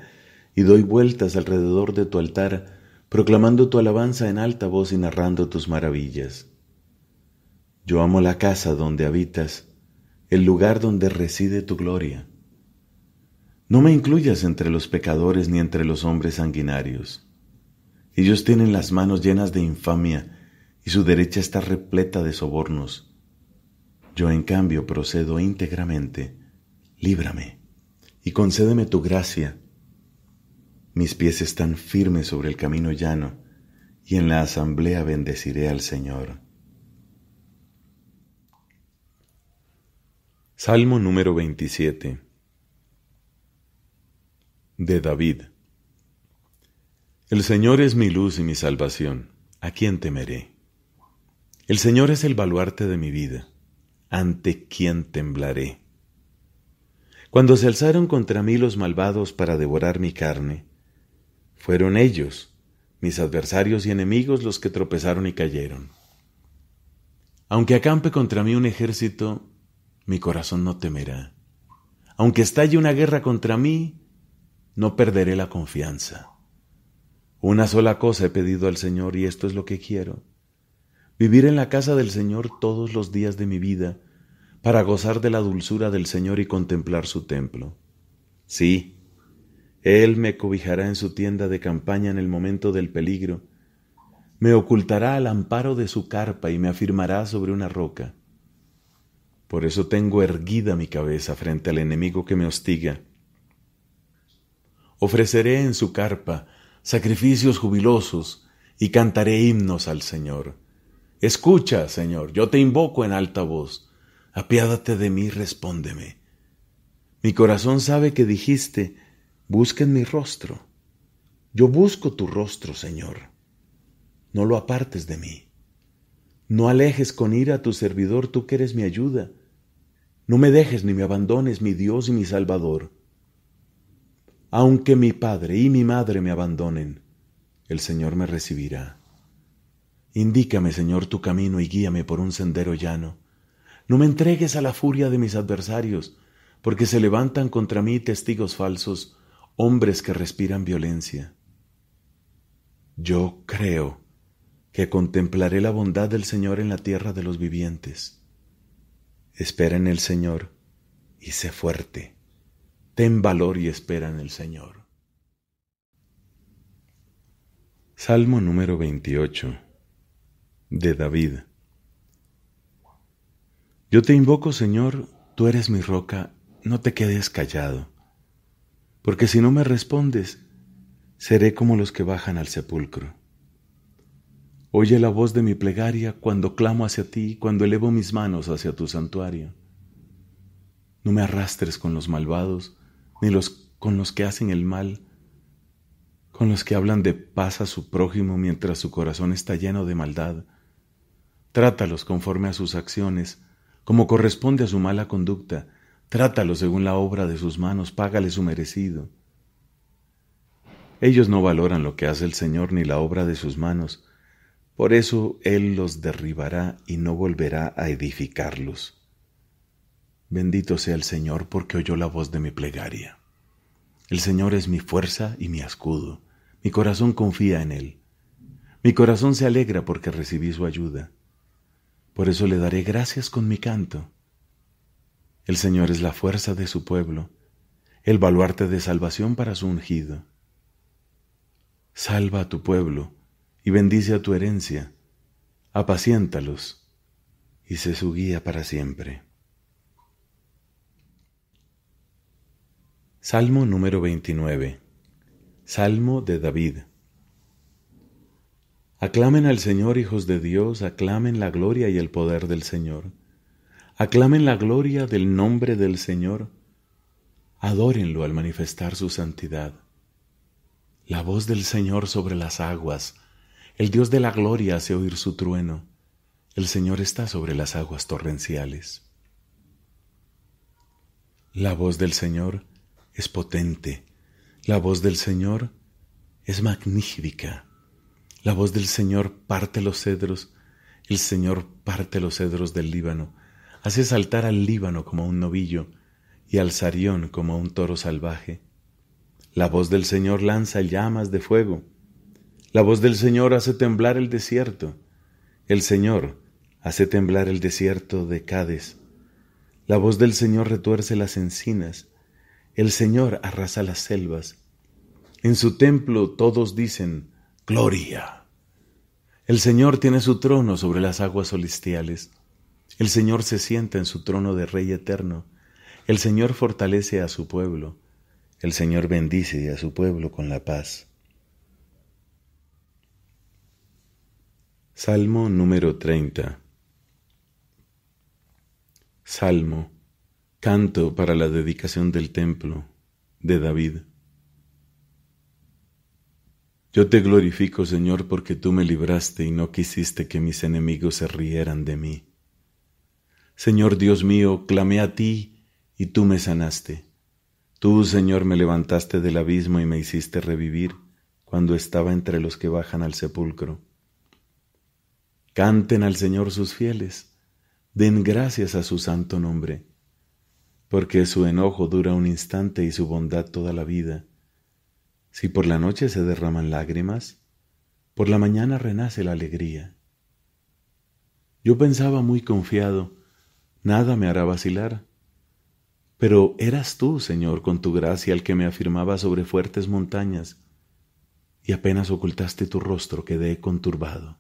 y doy vueltas alrededor de tu altar, proclamando tu alabanza en alta voz y narrando tus maravillas. Yo amo la casa donde habitas, el lugar donde reside tu gloria. No me incluyas entre los pecadores ni entre los hombres sanguinarios. Ellos tienen las manos llenas de infamia y su derecha está repleta de sobornos. Yo en cambio procedo íntegramente. Líbrame y concédeme tu gracia mis pies están firmes sobre el camino llano, y en la asamblea bendeciré al Señor. Salmo número 27 de David El Señor es mi luz y mi salvación, ¿a quién temeré? El Señor es el baluarte de mi vida, ¿ante quién temblaré? Cuando se alzaron contra mí los malvados para devorar mi carne, fueron ellos, mis adversarios y enemigos, los que tropezaron y cayeron. Aunque acampe contra mí un ejército, mi corazón no temerá. Aunque estalle una guerra contra mí, no perderé la confianza. Una sola cosa he pedido al Señor y esto es lo que quiero. Vivir en la casa del Señor todos los días de mi vida, para gozar de la dulzura del Señor y contemplar su templo. Sí, él me cobijará en su tienda de campaña en el momento del peligro, me ocultará al amparo de su carpa y me afirmará sobre una roca. Por eso tengo erguida mi cabeza frente al enemigo que me hostiga. Ofreceré en su carpa sacrificios jubilosos y cantaré himnos al Señor. Escucha, Señor, yo te invoco en alta voz. Apiádate de mí, respóndeme. Mi corazón sabe que dijiste, busquen mi rostro. Yo busco tu rostro, Señor. No lo apartes de mí. No alejes con ira a tu servidor, tú que eres mi ayuda. No me dejes ni me abandones, mi Dios y mi Salvador. Aunque mi padre y mi madre me abandonen, el Señor me recibirá. Indícame, Señor, tu camino y guíame por un sendero llano. No me entregues a la furia de mis adversarios, porque se levantan contra mí testigos falsos hombres que respiran violencia. Yo creo que contemplaré la bondad del Señor en la tierra de los vivientes. Espera en el Señor y sé fuerte. Ten valor y espera en el Señor. Salmo número 28 de David. Yo te invoco, Señor, tú eres mi roca, no te quedes callado porque si no me respondes, seré como los que bajan al sepulcro. Oye la voz de mi plegaria cuando clamo hacia ti, cuando elevo mis manos hacia tu santuario. No me arrastres con los malvados, ni los, con los que hacen el mal, con los que hablan de paz a su prójimo mientras su corazón está lleno de maldad. Trátalos conforme a sus acciones, como corresponde a su mala conducta, Trátalo según la obra de sus manos, págale su merecido. Ellos no valoran lo que hace el Señor ni la obra de sus manos, por eso Él los derribará y no volverá a edificarlos. Bendito sea el Señor porque oyó la voz de mi plegaria. El Señor es mi fuerza y mi escudo. Mi corazón confía en Él. Mi corazón se alegra porque recibí su ayuda. Por eso le daré gracias con mi canto. El Señor es la fuerza de su pueblo, el baluarte de salvación para su ungido. Salva a tu pueblo y bendice a tu herencia, apaciéntalos y sé su guía para siempre. Salmo número 29. Salmo de David. Aclamen al Señor, hijos de Dios, aclamen la gloria y el poder del Señor. Aclamen la gloria del nombre del Señor. Adórenlo al manifestar su santidad. La voz del Señor sobre las aguas. El Dios de la gloria hace oír su trueno. El Señor está sobre las aguas torrenciales. La voz del Señor es potente. La voz del Señor es magnífica. La voz del Señor parte los cedros. El Señor parte los cedros del Líbano. Hace saltar al Líbano como un novillo y al Sarión como un toro salvaje. La voz del Señor lanza llamas de fuego. La voz del Señor hace temblar el desierto. El Señor hace temblar el desierto de Cádiz. La voz del Señor retuerce las encinas. El Señor arrasa las selvas. En su templo todos dicen, Gloria. El Señor tiene su trono sobre las aguas celestiales. El Señor se sienta en su trono de Rey eterno. El Señor fortalece a su pueblo. El Señor bendice a su pueblo con la paz. Salmo número 30. Salmo, canto para la dedicación del templo de David. Yo te glorifico, Señor, porque tú me libraste y no quisiste que mis enemigos se rieran de mí. Señor Dios mío, clamé a ti y tú me sanaste. Tú, Señor, me levantaste del abismo y me hiciste revivir cuando estaba entre los que bajan al sepulcro. Canten al Señor sus fieles, den gracias a su santo nombre, porque su enojo dura un instante y su bondad toda la vida. Si por la noche se derraman lágrimas, por la mañana renace la alegría. Yo pensaba muy confiado, nada me hará vacilar. Pero eras tú, Señor, con tu gracia el que me afirmaba sobre fuertes montañas, y apenas ocultaste tu rostro quedé conturbado.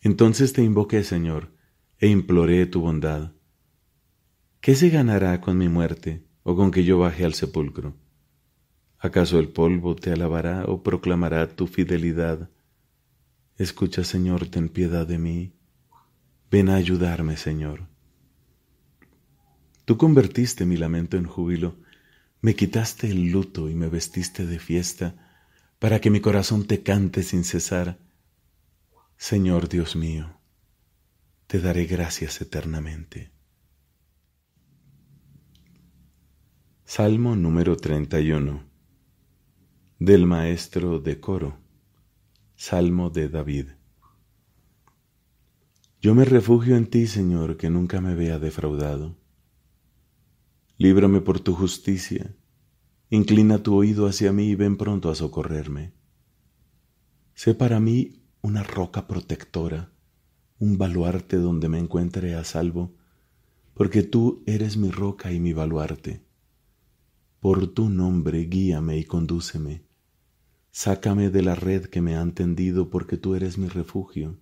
Entonces te invoqué, Señor, e imploré tu bondad. ¿Qué se ganará con mi muerte o con que yo baje al sepulcro? ¿Acaso el polvo te alabará o proclamará tu fidelidad? Escucha, Señor, ten piedad de mí Ven a ayudarme, Señor. Tú convertiste mi lamento en júbilo, me quitaste el luto y me vestiste de fiesta, para que mi corazón te cante sin cesar. Señor Dios mío, te daré gracias eternamente. Salmo número 31 del maestro de coro, Salmo de David. Yo me refugio en ti, Señor, que nunca me vea defraudado. Líbrame por tu justicia, inclina tu oído hacia mí y ven pronto a socorrerme. Sé para mí una roca protectora, un baluarte donde me encuentre a salvo, porque tú eres mi roca y mi baluarte. Por tu nombre guíame y condúceme. Sácame de la red que me han tendido, porque tú eres mi refugio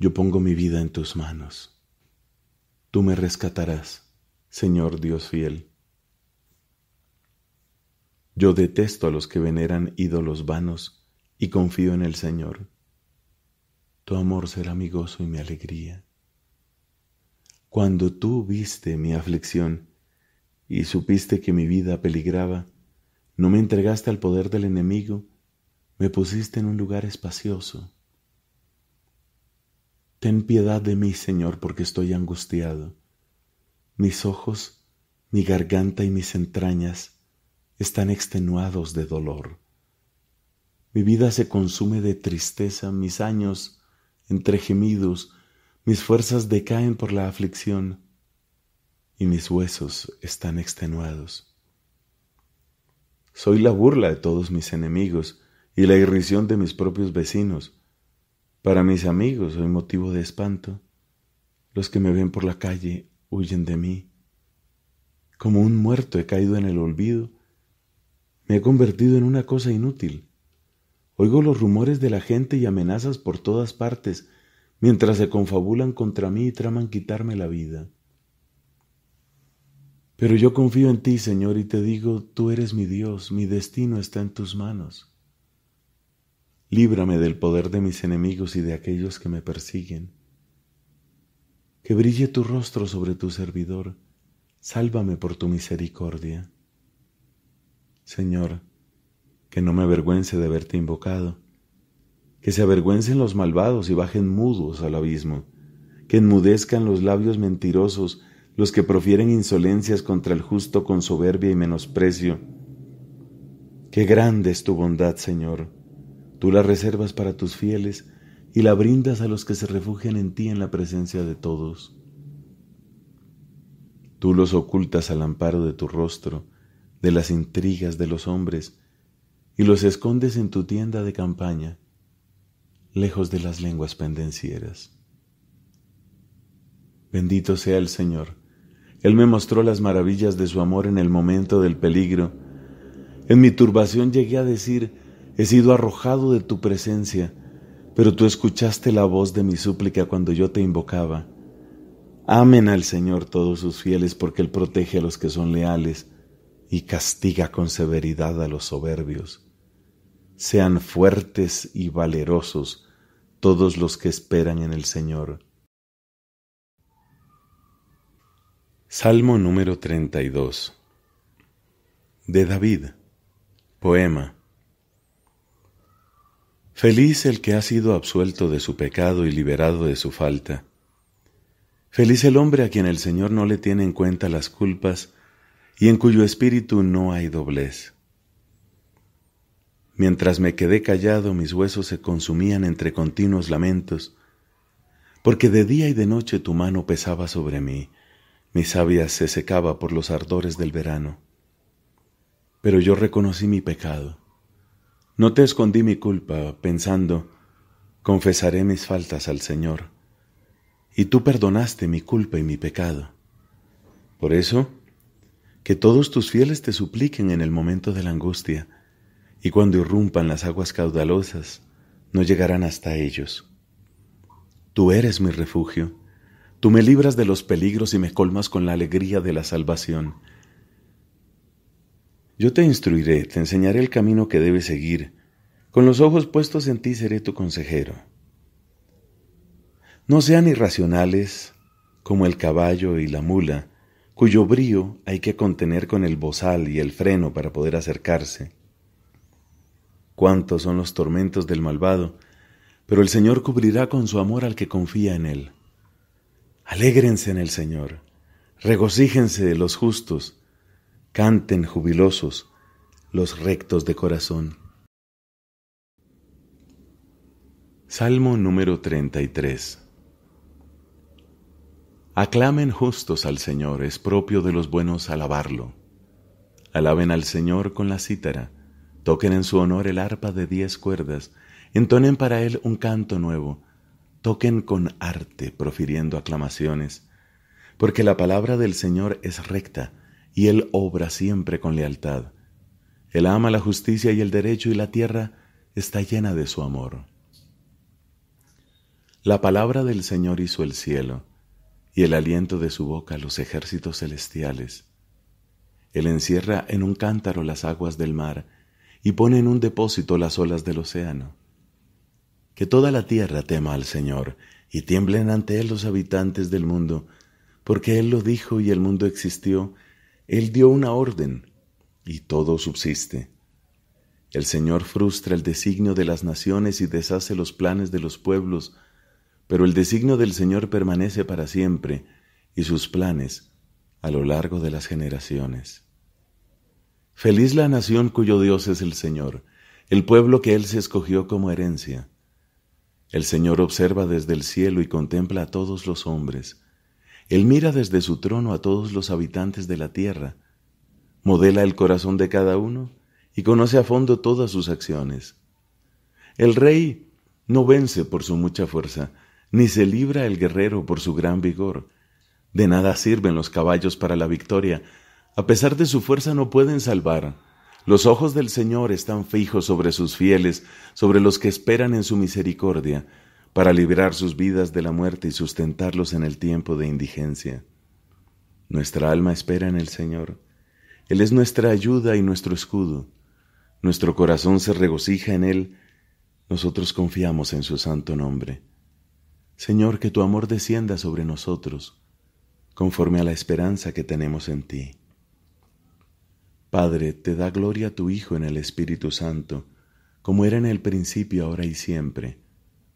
yo pongo mi vida en tus manos. Tú me rescatarás, Señor Dios fiel. Yo detesto a los que veneran ídolos vanos y confío en el Señor. Tu amor será mi gozo y mi alegría. Cuando tú viste mi aflicción y supiste que mi vida peligraba, no me entregaste al poder del enemigo, me pusiste en un lugar espacioso Ten piedad de mí, Señor, porque estoy angustiado. Mis ojos, mi garganta y mis entrañas están extenuados de dolor. Mi vida se consume de tristeza, mis años entre gemidos, mis fuerzas decaen por la aflicción y mis huesos están extenuados. Soy la burla de todos mis enemigos y la irrisión de mis propios vecinos para mis amigos soy motivo de espanto. Los que me ven por la calle huyen de mí. Como un muerto he caído en el olvido. Me he convertido en una cosa inútil. Oigo los rumores de la gente y amenazas por todas partes, mientras se confabulan contra mí y traman quitarme la vida. Pero yo confío en ti, Señor, y te digo, tú eres mi Dios, mi destino está en tus manos. Líbrame del poder de mis enemigos y de aquellos que me persiguen. Que brille tu rostro sobre tu servidor, sálvame por tu misericordia. Señor, que no me avergüence de haberte invocado, que se avergüencen los malvados y bajen mudos al abismo, que enmudezcan los labios mentirosos, los que profieren insolencias contra el justo con soberbia y menosprecio. Qué grande es tu bondad, Señor Tú la reservas para tus fieles y la brindas a los que se refugian en ti en la presencia de todos. Tú los ocultas al amparo de tu rostro, de las intrigas de los hombres, y los escondes en tu tienda de campaña, lejos de las lenguas pendencieras. Bendito sea el Señor. Él me mostró las maravillas de su amor en el momento del peligro. En mi turbación llegué a decir, He sido arrojado de tu presencia, pero tú escuchaste la voz de mi súplica cuando yo te invocaba. Amen al Señor todos sus fieles, porque Él protege a los que son leales y castiga con severidad a los soberbios. Sean fuertes y valerosos todos los que esperan en el Señor. Salmo número 32 de David, poema Feliz el que ha sido absuelto de su pecado y liberado de su falta. Feliz el hombre a quien el Señor no le tiene en cuenta las culpas y en cuyo espíritu no hay doblez. Mientras me quedé callado, mis huesos se consumían entre continuos lamentos, porque de día y de noche tu mano pesaba sobre mí, mi savia se secaba por los ardores del verano. Pero yo reconocí mi pecado no te escondí mi culpa pensando, confesaré mis faltas al Señor, y tú perdonaste mi culpa y mi pecado. Por eso, que todos tus fieles te supliquen en el momento de la angustia, y cuando irrumpan las aguas caudalosas, no llegarán hasta ellos. Tú eres mi refugio, tú me libras de los peligros y me colmas con la alegría de la salvación. Yo te instruiré, te enseñaré el camino que debes seguir. Con los ojos puestos en ti seré tu consejero. No sean irracionales como el caballo y la mula, cuyo brío hay que contener con el bozal y el freno para poder acercarse. Cuántos son los tormentos del malvado, pero el Señor cubrirá con su amor al que confía en Él. Alégrense en el Señor, regocíjense de los justos, canten jubilosos los rectos de corazón. Salmo número 33 Aclamen justos al Señor, es propio de los buenos alabarlo. Alaben al Señor con la cítara, toquen en su honor el arpa de diez cuerdas, entonen para él un canto nuevo, toquen con arte, profiriendo aclamaciones, porque la palabra del Señor es recta, y Él obra siempre con lealtad. Él ama la justicia y el derecho y la tierra está llena de su amor. La palabra del Señor hizo el cielo, y el aliento de su boca los ejércitos celestiales. Él encierra en un cántaro las aguas del mar, y pone en un depósito las olas del océano. Que toda la tierra tema al Señor, y tiemblen ante Él los habitantes del mundo, porque Él lo dijo y el mundo existió, él dio una orden y todo subsiste. El Señor frustra el designio de las naciones y deshace los planes de los pueblos, pero el designio del Señor permanece para siempre y sus planes a lo largo de las generaciones. Feliz la nación cuyo Dios es el Señor, el pueblo que Él se escogió como herencia. El Señor observa desde el cielo y contempla a todos los hombres. Él mira desde su trono a todos los habitantes de la tierra, modela el corazón de cada uno y conoce a fondo todas sus acciones. El rey no vence por su mucha fuerza, ni se libra el guerrero por su gran vigor. De nada sirven los caballos para la victoria, a pesar de su fuerza no pueden salvar. Los ojos del Señor están fijos sobre sus fieles, sobre los que esperan en su misericordia, para liberar sus vidas de la muerte y sustentarlos en el tiempo de indigencia. Nuestra alma espera en el Señor. Él es nuestra ayuda y nuestro escudo. Nuestro corazón se regocija en Él. Nosotros confiamos en su santo nombre. Señor, que tu amor descienda sobre nosotros, conforme a la esperanza que tenemos en ti. Padre, te da gloria a tu Hijo en el Espíritu Santo, como era en el principio, ahora y siempre